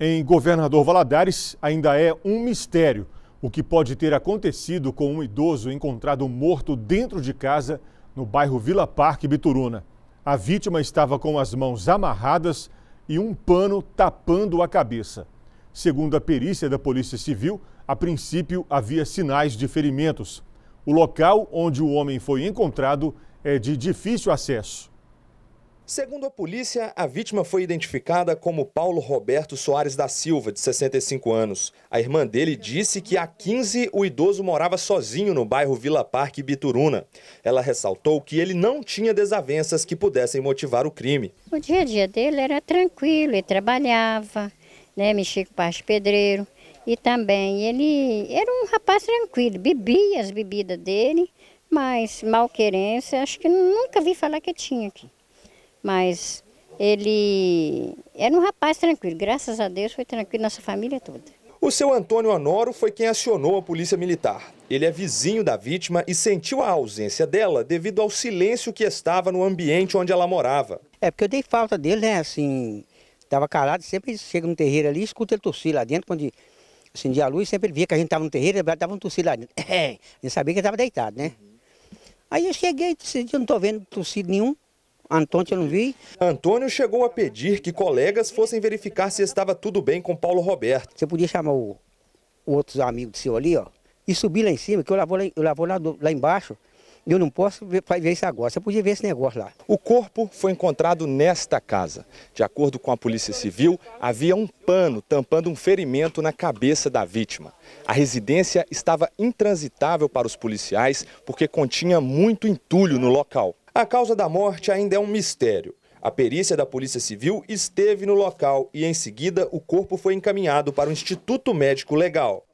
Em Governador Valadares, ainda é um mistério o que pode ter acontecido com um idoso encontrado morto dentro de casa no bairro Vila Parque, Bituruna. A vítima estava com as mãos amarradas e um pano tapando a cabeça. Segundo a perícia da Polícia Civil, a princípio havia sinais de ferimentos. O local onde o homem foi encontrado é de difícil acesso. Segundo a polícia, a vítima foi identificada como Paulo Roberto Soares da Silva, de 65 anos. A irmã dele disse que há 15 o idoso morava sozinho no bairro Vila Parque Bituruna. Ela ressaltou que ele não tinha desavenças que pudessem motivar o crime. O dia a dia dele era tranquilo, ele trabalhava, né, mexia com parte pedreiro. E também ele era um rapaz tranquilo, bebia as bebidas dele, mas malquerência acho que nunca vi falar que tinha aqui. Mas ele era um rapaz tranquilo, graças a Deus foi tranquilo, nossa família toda. O seu Antônio Honoro foi quem acionou a polícia militar. Ele é vizinho da vítima e sentiu a ausência dela devido ao silêncio que estava no ambiente onde ela morava. É porque eu dei falta dele, né? Assim, estava calado, sempre chega no terreiro ali, escuta ele tossir lá dentro, quando acendia a luz, sempre ele via que a gente estava no terreiro, ele dava um tossir lá dentro. É, ele sabia que estava deitado, né? Aí eu cheguei, disse, eu não estou vendo torcido nenhum. Antônio eu não vi. Antônio chegou a pedir que colegas fossem verificar se estava tudo bem com Paulo Roberto. Você podia chamar o, outros amigos seu ali, ó, e subir lá em cima, que eu lá vou, lá, eu lá, lá, lá embaixo. Eu não posso ver, ver isso agora. Você podia ver esse negócio lá. O corpo foi encontrado nesta casa. De acordo com a Polícia Civil, havia um pano tampando um ferimento na cabeça da vítima. A residência estava intransitável para os policiais porque continha muito entulho no local. A causa da morte ainda é um mistério. A perícia da Polícia Civil esteve no local e, em seguida, o corpo foi encaminhado para o Instituto Médico Legal.